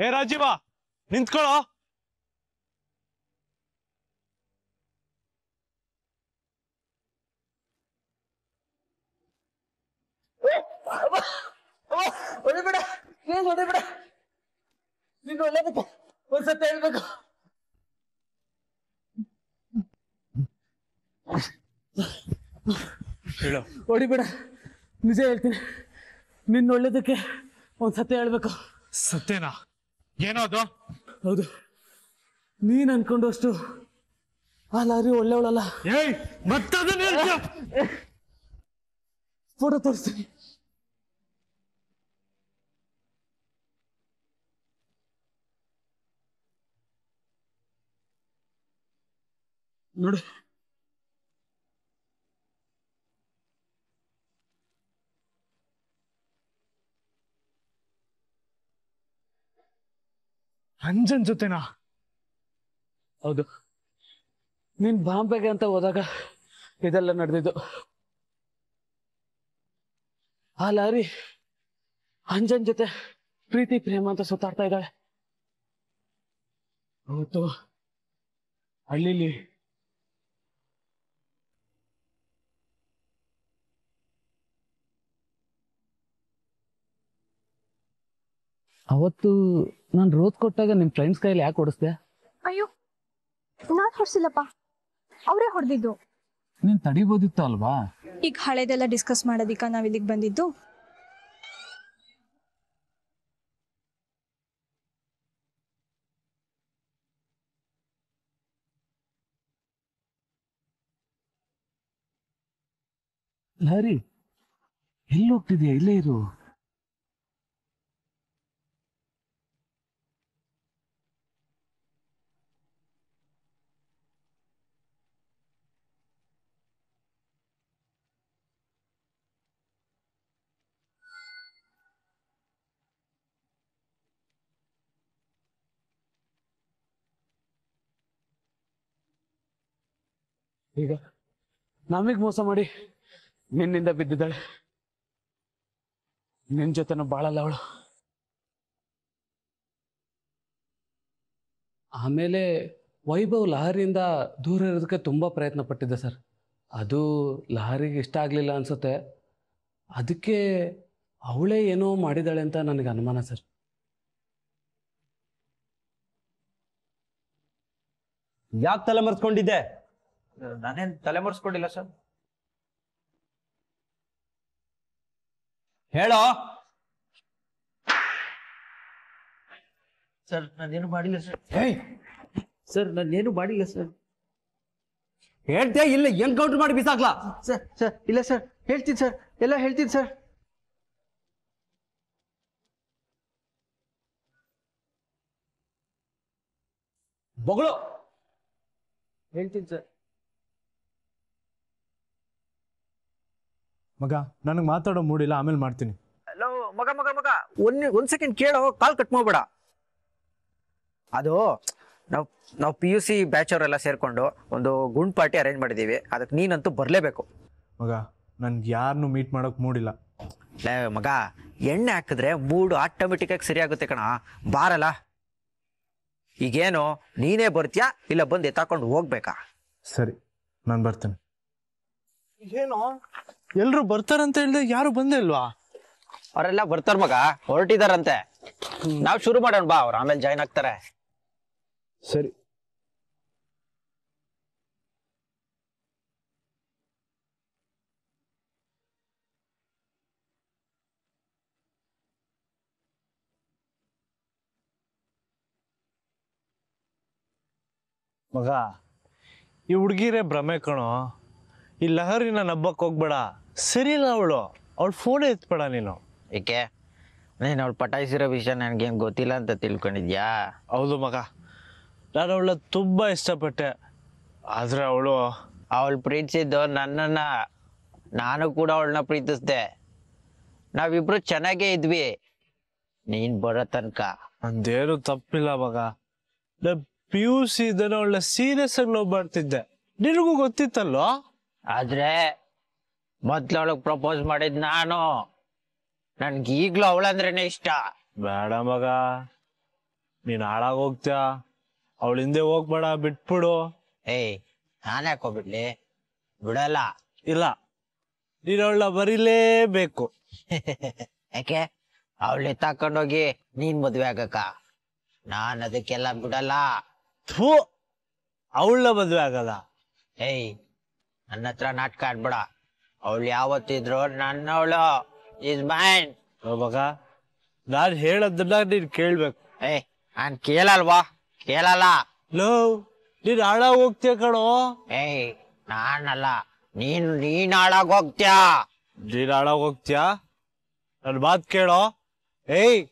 ಹೇ ರಾಜೀವ ನಿಂತ್ಕೊಳ್ಳೋ ಹೊಡಿಬೇಡ ನೀನ್ ಹೊಡಿಬೇಡ ನೀನ್ ಒಳ್ಳೇದಕ್ಕೆ ಒಂದ್ಸತ್ತೆ ಹೇಳ್ಬೇಕು ಹೇಳು ಹೊಡಿಬೇಡ ನಿಜ ಹೇಳ್ತೀನಿ ನಿನ್ನ ಒಳ್ಳೇದಕ್ಕೆ ಒಂದ್ ಸತ್ಯ ಹೇಳ್ಬೇಕು ಸತ್ಯನಾ ಏನೋ ಅದು ಹೌದು ನೀನ್ ಅನ್ಕೊಂಡು ಅಷ್ಟು ಆ ಲಾರಿ ಒಳ್ಳೆವಳಲ್ಲ ಏಯ್ ಫೋಟೋ ತೋರಿಸ್ತೀನಿ ನೋಡು ಅಂಜನ್ ಜೊತೆನಾ ಹೌದು ನೀನ್ ಬಾಂಬೆಗೆ ಅಂತ ಹೋದಾಗ ಇದೆಲ್ಲ ನಡೆದಿದ್ದು ಆ ಲಾರಿ ಅಂಜನ್ ಜೊತೆ ಪ್ರೀತಿ ಪ್ರೇಮ ಅಂತ ಸುತ್ತಾಡ್ತಾ ಇದ್ದಾಳೆ ಅವತ್ತು ಹಳ್ಳಿಲಿ ಅವತ್ತು ನಾನು ರೋಸ್ ಕೊಟ್ಟಾಗ ನಿಮ್ ಫ್ರೆಂಡ್ಸ್ ಕೈಲಿ ಯಾಕೆ ಹೊಡಿಸ್ದೆ ಅಯ್ಯೋ ನಾನ್ ಹೊಡ್ಸಿಲ್ಲಪ್ಪ ಅವರೇ ಹೊಡೆದಿದ್ದು ನೀನ್ ತಡಿಬೋದಿತ್ತು ಅಲ್ವಾ ಈಗ ಹಳೆದೆಲ್ಲ ಡಿಸ್ಕಸ್ ಮಾಡೋದಿಕ್ಕ ನಾವ್ ಇಲ್ಲಿಗೆ ಬಂದಿದ್ದು ಲಹರಿ ಎಲ್ಲಿ ಹೋಗ್ತಿದ್ಯಾ ಇಲ್ಲೇ ಇರು ಈಗ ನಮಗ್ ಮೋಸ ಮಾಡಿ ನಿನ್ನಿಂದ ಬಿದ್ದಿದ್ದಾಳೆ ನಿನ್ ಜೊತೆನೂ ಬಾಳಲ್ಲ ಅವಳು ಆಮೇಲೆ ವೈಭವ್ ಲಹರಿಯಿಂದ ದೂರ ಇರೋದಕ್ಕೆ ತುಂಬ ಪ್ರಯತ್ನ ಪಟ್ಟಿದ್ದೆ ಸರ್ ಅದು ಲಹರಿಗೆ ಇಷ್ಟ ಆಗಲಿಲ್ಲ ಅನ್ಸುತ್ತೆ ಅದಕ್ಕೆ ಅವಳೇ ಏನೋ ಮಾಡಿದಾಳೆ ಅಂತ ನನಗೆ ಅನುಮಾನ ಸರ್ ಯಾಕೆ ತಲೆ ಮರೆಸ್ಕೊಂಡಿದ್ದೆ ನಾನೇನ್ ತಲೆ ಮುರ್ಸ್ಕೊಂಡಿಲ್ಲ ಸರ್ ಹೇಳೋ ಸರ್ ನಾನೇನು ಮಾಡಿಲ್ಲ ಸರ್ ಸರ್ ನಾನೇನು ಮಾಡಿಲ್ಲ ಸರ್ ಹೇಳ್ತೇ ಇಲ್ಲ ಎನ್ಕೌಂಟರ್ ಮಾಡಿ ಬಿಸಾಕ್ಲ ಸರ್ ಸರ್ ಇಲ್ಲ ಸರ್ ಹೇಳ್ತೀನಿ ಸರ್ ಎಲ್ಲ ಹೇಳ್ತೀನಿ ಸರ್ ಮಗಳು ಹೇಳ್ತೀನಿ ಸರ್ ಮಗ ನನಗೆ ಮಾತಾಡೋ ಮೂಡಿಲ್ಲ ಆಮೇಲೆ ಮಾಡ್ತೀನಿ ಹಲೋ ಮಗ ಮಗ ಮಗ ಒಂದ್ ಒಂದು ಸೆಕೆಂಡ್ ಕೇಳೋ ಕಾಲ್ ಕಟ್ ಮಾಡ್ಬೇಡ ಅದು ನಾವು ನಾವು ಪಿ ಯು ಸಿ ಬ್ಯಾಚ್ ಅವರೆಲ್ಲ ಸೇರ್ಕೊಂಡು ಒಂದು ಗುಂಡ್ ಪಾರ್ಟಿ ಅರೇಂಜ್ ಮಾಡಿದ್ದೀವಿ ಅದಕ್ಕೆ ನೀನಂತೂ ಬರಲೇಬೇಕು ಮಗ ನನ್ಗೆ ಯಾರನ್ನೂ ಮೀಟ್ ಮಾಡೋಕೆ ಮೂಡಿಲ್ಲ ಲೇ ಮಗ ಎಣ್ಣೆ ಹಾಕಿದ್ರೆ ಮೂಡು ಆಗಿ ಸರಿಯಾಗುತ್ತೆ ಕಣ ಬಾರಲ್ಲ ಈಗೇನು ನೀನೇ ಬರ್ತೀಯಾ ಇಲ್ಲ ಬಂದು ಎತ್ತಾಕೊಂಡು ಹೋಗ್ಬೇಕಾ ಸರಿ ನಾನು ಬರ್ತೇನೆ ಏನೋ ಎಲ್ರು ಬರ್ತಾರಂತ ಹೇಳ್ದೆ ಯಾರು ಬಂದೇ ಇಲ್ವಾ ಅವರೆಲ್ಲ ಬರ್ತಾರ ಮಗ ಹೊರಟಿದಾರಂತೆ ನಾವು ಶುರು ಮಾಡೋಣ ಬಾ ಅವ್ರ ಆಮೇಲೆ ಜಾಯ್ನ್ ಆಗ್ತಾರೆ ಸರಿ ಮಗ ಈ ಹುಡುಗಿರೇ ಭ್ರಮೆ ಕಣೋ ಈ ಲಹರಿನ ನಬ್ಬಕ್ಕೆ ಹೋಗ್ಬೇಡ ಸರಿ ಇಲ್ಲ ಅವಳು ಅವಳು ಫೋನ್ ಎತ್ಬೇಡ ನೀನು ಏಕೆ ನೀನು ಅವಳು ಪಟಾಯಿಸಿರೋ ವಿಷಯ ನನಗೇನು ಗೊತ್ತಿಲ್ಲ ಅಂತ ತಿಳ್ಕೊಂಡಿದ್ಯಾ ಹೌದು ಮಗ ನಾನು ಅವಳ ತುಂಬ ಇಷ್ಟಪಟ್ಟೆ ಆದರೆ ಅವಳು ಅವಳು ಪ್ರೀತಿಸಿದ್ದು ನನ್ನನ್ನು ನಾನು ಕೂಡ ಅವಳನ್ನ ಪ್ರೀತಿಸ್ದೆ ನಾವಿಬ್ರು ಚೆನ್ನಾಗೇ ಇದ್ವಿ ನೀನು ಬರೋ ತನಕ ನಂದೇನು ತಪ್ಪಿಲ್ಲ ಮಗ ನಾನು ಪಿ ಯು ಸಿ ಇದನ್ನು ಅವಳನ್ನ ಸೀರಿಯಸ್ ಆಗಿ ನೋವು ಮಾಡ್ತಿದ್ದೆ ನಿನಗೂ ಗೊತ್ತಿತ್ತಲ್ಲೋ ಆದರೆ ಅವಳಗ್ ಪ್ರಪೋಸ್ ಮಾಡಿದ್ ನಾನು ನನ್ಗೆ ಈಗ್ಲೂ ಅವಳಂದ್ರೇನೆ ಇಷ್ಟ ಬೇಡ ಮಗ ನೀನ್ ಹಾಳಾಗ ಹೋಗ್ತೀಯ ಅವಳ ಹಿಂದೆ ಹೋಗ್ಬೇಡ ಬಿಟ್ಬಿಡು ಏಯ್ ನಾನು ಯಾಕೋಬಿಡ್ಲಿ ಬಿಡಲ್ಲ ಇಲ್ಲ ನೀನ್ ಅವಳ ಬರೀಲೇಬೇಕು ಯಾಕೆ ಅವಳೆ ತಕೊಂಡೋಗಿ ನೀನ್ ಮದ್ವೆ ಆಗಕ್ಕ ನಾನ್ ಅದಕ್ಕೆಲ್ಲ ಬಿಡಲ್ಲ ಥೂ ಅವಳ ಮದ್ವೆ ಆಗಲ್ಲ ಏಯ್ ನನ್ನ ಹತ್ರ ನಾಟಕ ಆಡ್ಬೇಡ ಅವಳು ಯಾವತ್ತಿದ್ರು ನನ್ನವಳು ಇಸ್ ಮೈನ್ ಮಗ ನಾನು ಹೇಳೋದನ್ನ ನೀನ್ ಕೇಳ್ಬೇಕು ಏ ನಾನ್ ಕೇಳಲ್ವಾ ಕೇಳಲ್ಲ ಲೋ ನೀನ್ ಹಾಳಾಗ್ ಹೋಗ್ತೀಯ ಕಣೋ ಏಯ್ ನಾನಲ್ಲ ನೀನು ನೀನ್ ಹಾಳಾಗ್ ಹೋಗ್ತೀಯ ನೀನ್ ಹಾಳಾಗ್ ಹೋಗ್ತೀಯ ನನ್ ಮಾತ್ ಕೇಳೋ ಏಯ್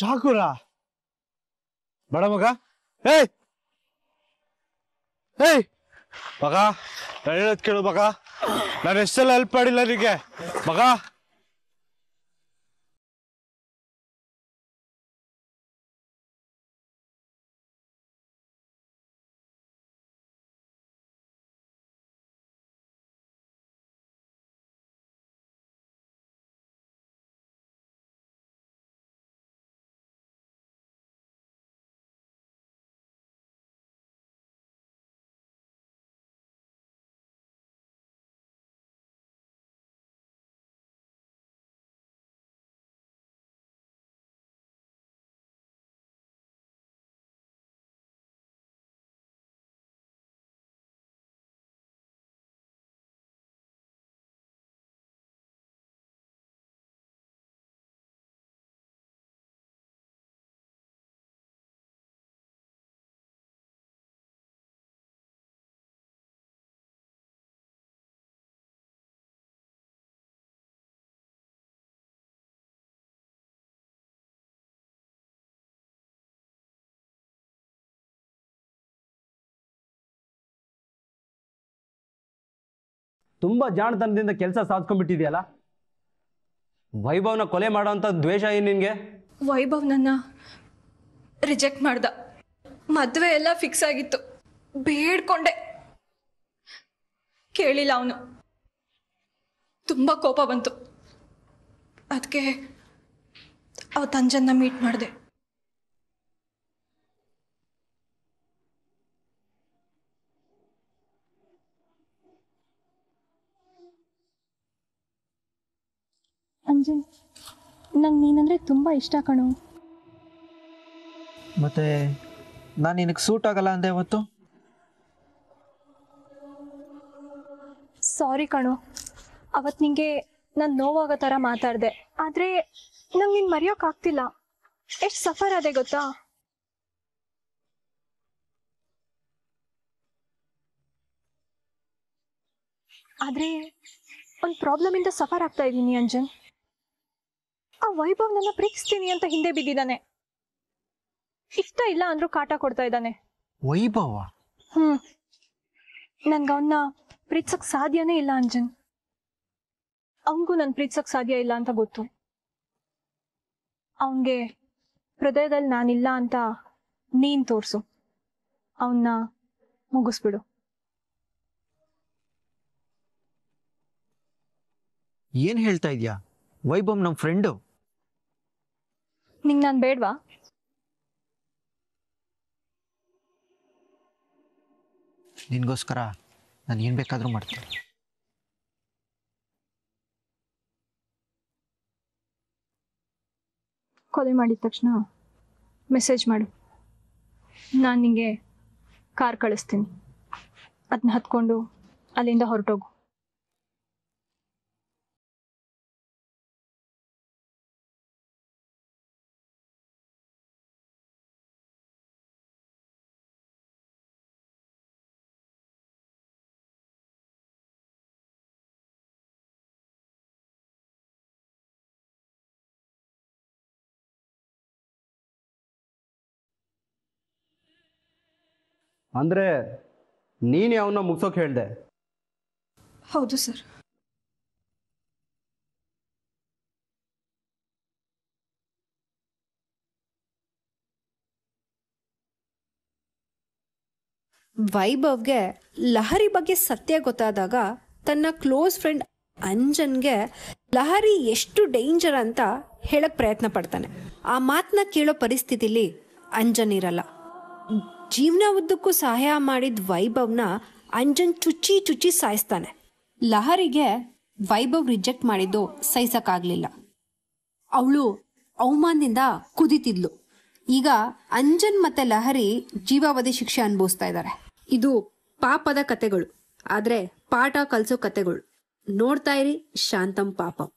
ಚಾಕುರ ಬಡ ಮಗ ಏಯ್ ಏಯ್ ಮಗ ನಾನು ಕೇಳು ಮಗ ನಾನು ಎಷ್ಟೆಲ್ಲ ಹೆಲ್ಪ್ ಮಾಡಿಲ್ಲ ನಿಮಗೆ ಮಗ ತುಂಬ ಜಾಣತನದಿಂದ ಕೆಲಸ ಸಾಧಿಸ್ಕೊಂಡ್ಬಿಟ್ಟಿದೆಯಲ್ಲ ವೈಭವ್ನ ಕೊಲೆ ಮಾಡೋಂಥ ದ್ವೇಷ ಏನು ನಿನಗೆ ವೈಭವ್ ನನ್ನ ರಿಜೆಕ್ಟ್ ಮಾಡ್ದ ಮದುವೆ ಎಲ್ಲ ಫಿಕ್ಸ್ ಆಗಿತ್ತು ಬೇಡ್ಕೊಂಡೆ ಕೇಳಿಲ್ಲ ಅವನು ತುಂಬ ಕೋಪ ಬಂತು ಅದಕ್ಕೆ ಅವ ತಂಜನ್ನ ಮೀಟ್ ಮಾಡಿದೆ ಮಂಜು ನಂಗೆ ನೀನಂದರೆ ತುಂಬ ಇಷ್ಟ ಕಣು ಮತ್ತೆ ನಾನು ನಿನಗೆ ಸೂಟ್ ಆಗಲ್ಲ ಅಂದೆ ಅವತ್ತು ಸಾರಿ ಕಣು ಅವತ್ತು ನಿಂಗೆ ನಾನು ನೋವಾಗೋ ಥರ ಮಾತಾಡಿದೆ ಆದರೆ ನಂಗೆ ಮರೆಯೋಕ್ ಆಗ್ತಿಲ್ಲ ಎಷ್ಟು ಸಫರ್ ಅದೇ ಗೊತ್ತಾ ಆದರೆ ಒಂದು ಇಂದ ಸಫರ್ ಆಗ್ತಾ ಇದ್ದೀನಿ ಅಂಜನ್ ಆ ವೈಭವ್ ನನ್ನ ಪ್ರೀತಿಸ್ತೀನಿ ಅಂತ ಹಿಂದೆ ಬಿದ್ದಿದ್ದಾನೆ ಇಷ್ಟ ಇಲ್ಲ ಅಂದ್ರು ಕಾಟ ಕೊಡ್ತಾ ಇದ್ದಾನೆ ವೈಭವ ಹ್ಮ್ ನನ್ಗ ಅವನ್ನ ಪ್ರೀತ್ಸಕ್ ಸಾಧ್ಯನೇ ಇಲ್ಲ ಅಂಜನ್ ಅವನಿಗೂ ನನ್ ಪ್ರೀತ್ಸಕ್ ಸಾಧ್ಯ ಇಲ್ಲ ಅಂತ ಗೊತ್ತು ಅವನ್ಗೆ ಹೃದಯದಲ್ಲಿ ನಾನಿಲ್ಲ ಅಂತ ನೀನ್ ತೋರ್ಸು ಅವನ್ನ ಮುಗಿಸ್ಬಿಡು ಏನ್ ಹೇಳ್ತಾ ಇದ್ಯಾ ವೈಭವ್ ನಮ್ ಫ್ರೆಂಡು ನಿಂಗೆ ನಾನು ಬೇಡವಾ ನಿನಗೋಸ್ಕರ ನಾನು ಏನು ಬೇಕಾದರೂ ಮಾಡ್ತೀನಿ ಕೊಲೆ ಮಾಡಿದ ತಕ್ಷಣ ಮೆಸೇಜ್ ಮಾಡು ನಾನು ನಿಂಗೆ ಕಾರ್ ಕಳಿಸ್ತೀನಿ ಅದನ್ನ ಹತ್ಕೊಂಡು ಅಲ್ಲಿಂದ ಹೊರಟೋಗು ಅಂದ್ರೆ, ನೀನ್ ಅವನ್ನ ಮುಗಿಸೋಕೆ ಹೇಳ್ದೆ ಹೌದು ಸರ್ ವೈಭವ್ಗೆ ಲಹರಿ ಬಗ್ಗೆ ಸತ್ಯ ಗೊತ್ತಾದಾಗ ತನ್ನ ಕ್ಲೋಸ್ ಫ್ರೆಂಡ್ ಅಂಜನ್ಗೆ ಲಹರಿ ಎಷ್ಟು ಡೇಂಜರ್ ಅಂತ ಹೇಳಕ್ ಪ್ರಯತ್ನ ಪಡ್ತಾನೆ ಆ ಮಾತನ್ನ ಕೇಳೋ ಪರಿಸ್ಥಿತಿಲಿ ಅಂಜನ್ ಇರಲ್ಲ ಜೀವನ ಉದ್ದಕ್ಕೂ ಸಹಾಯ ಮಾಡಿದ ವೈಭವ್ನ ಅಂಜನ್ ಚುಚ್ಚಿ ಚುಚ್ಚಿ ಸಾಯಿಸ್ತಾನೆ ಲಹರಿಗೆ ವೈಭವ್ ರಿಜೆಕ್ಟ್ ಮಾಡಿದ್ದು ಸಹಿಸಕ್ಕಾಗ್ಲಿಲ್ಲ ಅವಳು ಅವಮಾನದಿಂದ ಕುದಿತಿದ್ಲು ಈಗ ಅಂಜನ್ ಮತ್ತೆ ಲಹರಿ ಜೀವಾವಧಿ ಶಿಕ್ಷೆ ಅನುಭವಿಸ್ತಾ ಇದ್ದಾರೆ ಇದು ಪಾಪದ ಕತೆಗಳು ಆದ್ರೆ ಪಾಠ ಕಲಿಸೋ ಕತೆಗಳು ನೋಡ್ತಾ ಇರಿ ಶಾಂತಂ ಪಾಪಂ